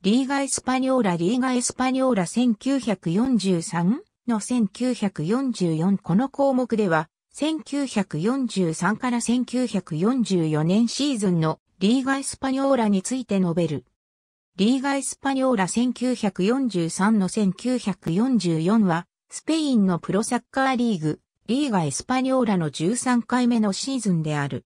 リーガ・エスパニョーラリーガ・エスパニョーラ1943の1944この項目では1943から1944年シーズンのリーガ・エスパニョーラについて述べる。リーガ・エスパニョーラ1943の1944はスペインのプロサッカーリーグリーガ・エスパニョーラの13回目のシーズンである。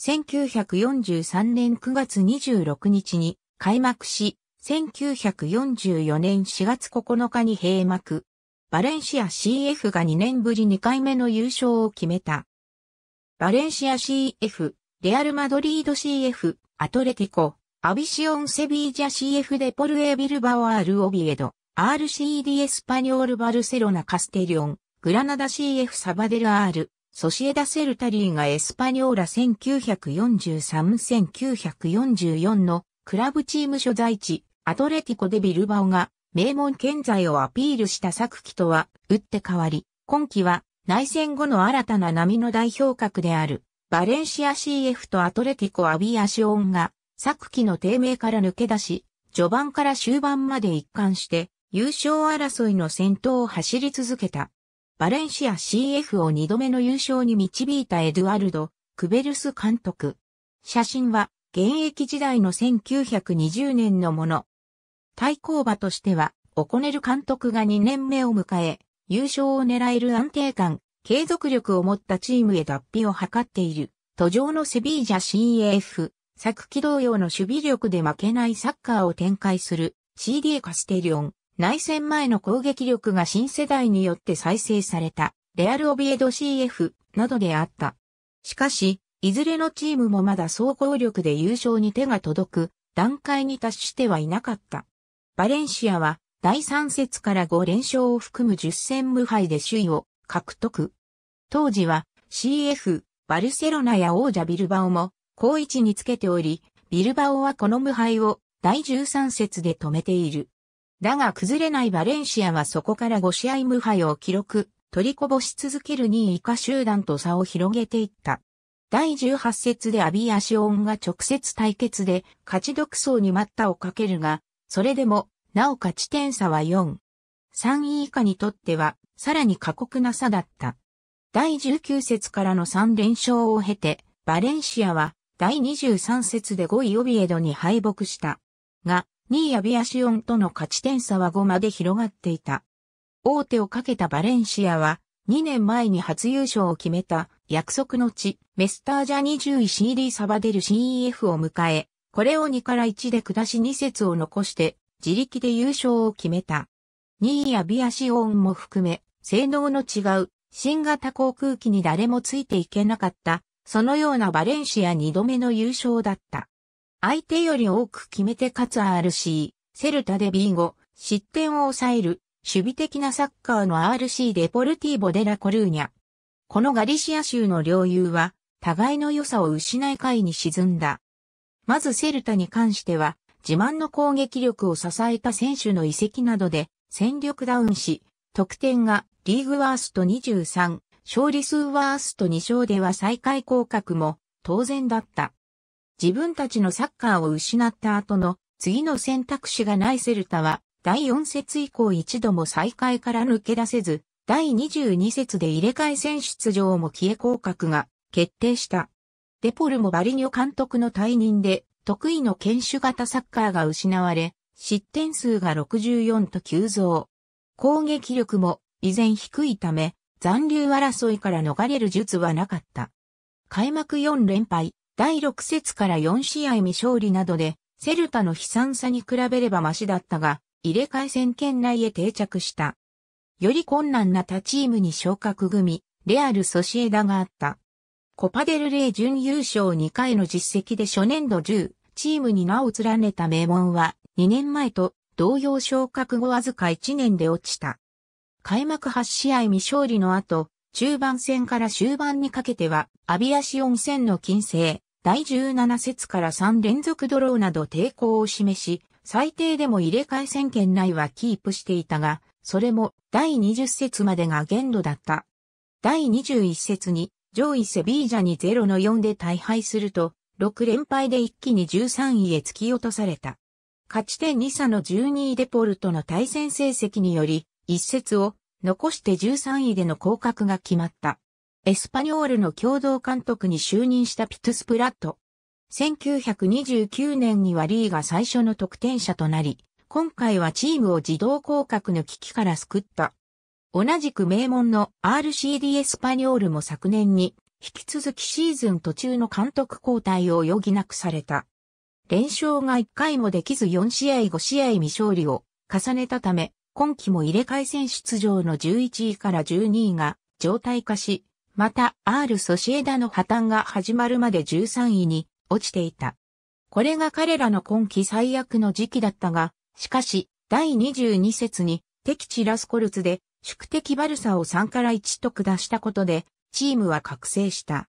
1943年9月26日に開幕し、1944年4月9日に閉幕。バレンシア CF が2年ぶり2回目の優勝を決めた。バレンシア CF、レアル・マドリード CF、アトレティコ、アビシオン・セビージャ CF でポルエ・ビルバオ・アル・オビエド、RCD エスパニョール・バルセロナ・カステリオン、グラナダ CF サバデル・アール、ソシエダ・セルタリーがエスパニョーラ1943-1944のクラブチーム所在地、アトレティコでビルバオが名門健在をアピールした昨季とは打って変わり、今季は内戦後の新たな波の代表格であるバレンシア CF とアトレティコアビアシオンが昨季の低迷から抜け出し、序盤から終盤まで一貫して優勝争いの先頭を走り続けた。バレンシア CF を二度目の優勝に導いたエドゥアルド・クベルス監督。写真は現役時代の1920年のもの。対抗馬としては、オコネル監督が2年目を迎え、優勝を狙える安定感、継続力を持ったチームへ脱皮を図っている。途上のセビージャ CAF、昨季同様の守備力で負けないサッカーを展開する CD カステリオン、内戦前の攻撃力が新世代によって再生された、レアル・オビエド CF などであった。しかし、いずれのチームもまだ総合力で優勝に手が届く段階に達してはいなかった。バレンシアは第3節から5連勝を含む10戦無敗で首位を獲得。当時は CF、バルセロナや王者ビルバオも好位置につけており、ビルバオはこの無敗を第13節で止めている。だが崩れないバレンシアはそこから5試合無敗を記録、取りこぼし続ける2位以下集団と差を広げていった。第18節でアビアシオンが直接対決で勝ち独走に待ったをかけるが、それでも、なお勝ち点差は4。3位以下にとっては、さらに過酷な差だった。第19節からの3連勝を経て、バレンシアは、第23節で5位オビエドに敗北した。が、2位アビアシオンとの勝ち点差は5まで広がっていた。大手をかけたバレンシアは、2年前に初優勝を決めた約束の地、メスタージャ21 CD サバデル CEF を迎え、これを2から1で下し2節を残して、自力で優勝を決めた。2位やビアシオンも含め、性能の違う、新型航空機に誰もついていけなかった、そのようなバレンシア2度目の優勝だった。相手より多く決めて勝つ RC、セルタで B5、失点を抑える、守備的なサッカーの RC デポルティーボデラコルーニャ。このガリシア州の領有は、互いの良さを失い会に沈んだ。まずセルタに関しては、自慢の攻撃力を支えた選手の遺跡などで戦力ダウンし、得点がリーグワースト23、勝利数ワースト2勝では再開降格も当然だった。自分たちのサッカーを失った後の次の選択肢がないセルタは第4節以降一度も再開から抜け出せず、第22節で入れ替え選出場も消え降格が決定した。デポルもバリニョ監督の退任で、得意の堅守型サッカーが失われ、失点数が64と急増。攻撃力も依然低いため、残留争いから逃れる術はなかった。開幕4連敗、第6節から4試合未勝利などで、セルタの悲惨さに比べればマシだったが、入れ替え戦圏内へ定着した。より困難な他チームに昇格組、レアル・ソシエダがあった。コパデルレイ準優勝2回の実績で初年度10チームに名を連ねた名門は2年前と同様昇格後わずか1年で落ちた。開幕8試合未勝利の後、中盤戦から終盤にかけては、アビアシ温泉の近世、第17節から3連続ドローなど抵抗を示し、最低でも入れ替え戦圏内はキープしていたが、それも第20節までが限度だった。第21節に上位セビージャに0の4で大敗すると、6連敗で一気に13位へ突き落とされた。勝ち点2差の12位デポルトの対戦成績により、一節を残して13位での降格が決まった。エスパニョールの共同監督に就任したピトスプラット。1929年にはリーが最初の得点者となり、今回はチームを自動降格の危機から救った。同じく名門の RCD エスパニョールも昨年に、引き続きシーズン途中の監督交代を余儀なくされた。連勝が1回もできず4試合5試合未勝利を重ねたため、今季も入れ替え戦出場の11位から12位が状態化し、また R ソシエダの破綻が始まるまで13位に落ちていた。これが彼らの今季最悪の時期だったが、しかし、第22節に敵地ラスコルツで宿敵バルサを3から1と下したことで、チームは覚醒した。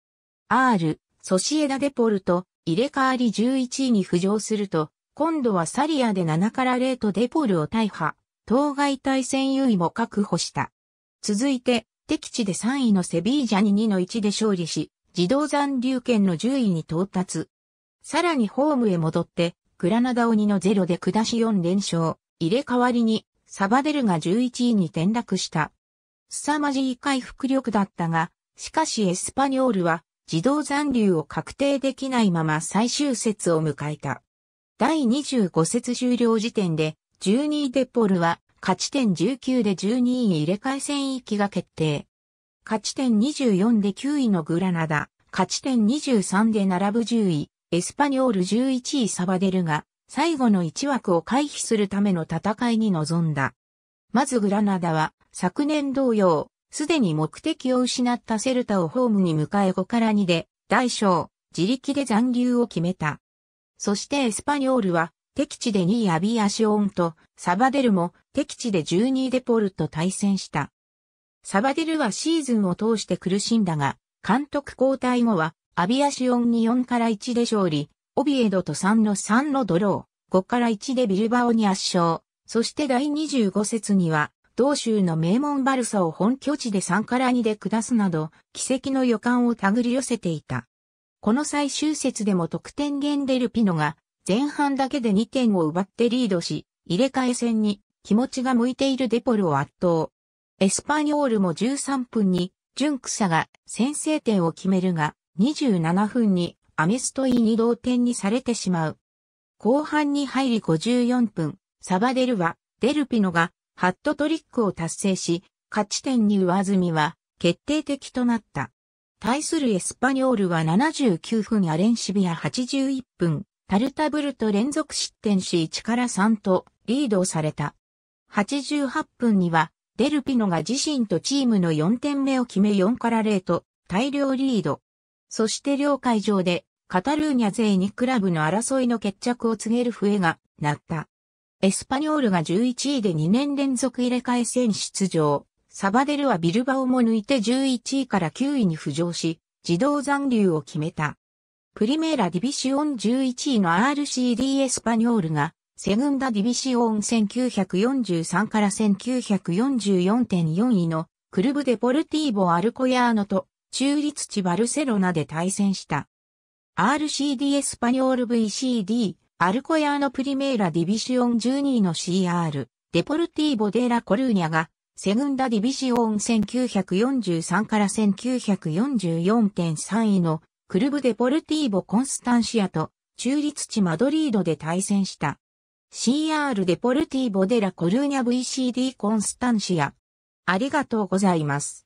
R、ソシエダデポルト、入れ替わり11位に浮上すると、今度はサリアで7から0とデポルを大破、当該対戦優位も確保した。続いて、敵地で3位のセビージャに2の1で勝利し、自動残留権の10位に到達。さらにホームへ戻って、グラナダを2の0で下し4連勝、入れ替わりにサバデルが11位に転落した。凄まじい回復力だったが、しかしエスパニョールは自動残留を確定できないまま最終節を迎えた。第25節終了時点で12位デポルは勝ち点19で12位入れ替え戦域が決定。勝ち点24で9位のグラナダ、勝ち点23で並ぶ10位、エスパニョール11位サバデルが最後の1枠を回避するための戦いに臨んだ。まずグラナダは昨年同様、すでに目的を失ったセルタをホームに迎え5から2で大勝、自力で残留を決めた。そしてエスパニョールは敵地で2位アビアシオンとサバデルも敵地で12位デポルと対戦した。サバデルはシーズンを通して苦しんだが、監督交代後はアビアシオンに4から1で勝利、オビエドと3の3のドロー、5から1でビルバオに圧勝。そして第25節には、同州の名門バルサを本拠地で3から2で下すなど、奇跡の予感を手繰り寄せていた。この最終節でも得点源デルピノが、前半だけで2点を奪ってリードし、入れ替え戦に気持ちが向いているデポルを圧倒。エスパニョールも13分に、ジュンクサが先制点を決めるが、27分にアメストイに同点にされてしまう。後半に入り54分、サバデルは、デルピノが、ハットトリックを達成し、勝ち点に上積みは、決定的となった。対するエスパニョールは79分アレンシビア81分、タルタブルと連続失点し1から3とリードされた。88分には、デルピノが自身とチームの4点目を決め4から0と大量リード。そして両会場で、カタルーニャ勢にクラブの争いの決着を告げる笛が鳴った。エスパニョールが11位で2年連続入れ替え戦出場。サバデルはビルバオも抜いて11位から9位に浮上し、自動残留を決めた。プリメーラディビシオン11位の RCD エスパニョールが、セグンダディビシオン1943から1944.4位のクルブデポルティーボ・アルコヤーノと中立地バルセロナで対戦した。RCD エスパニョール VCD、アルコヤーノプリメーラディビシオン12位の CR、デポルティーボデラコルーニャが、セグンダディビシオン1943から1944.3位のクルブデポルティーボコンスタンシアと中立地マドリードで対戦した。CR デポルティーボデラコルーニャ VCD コンスタンシア。ありがとうございます。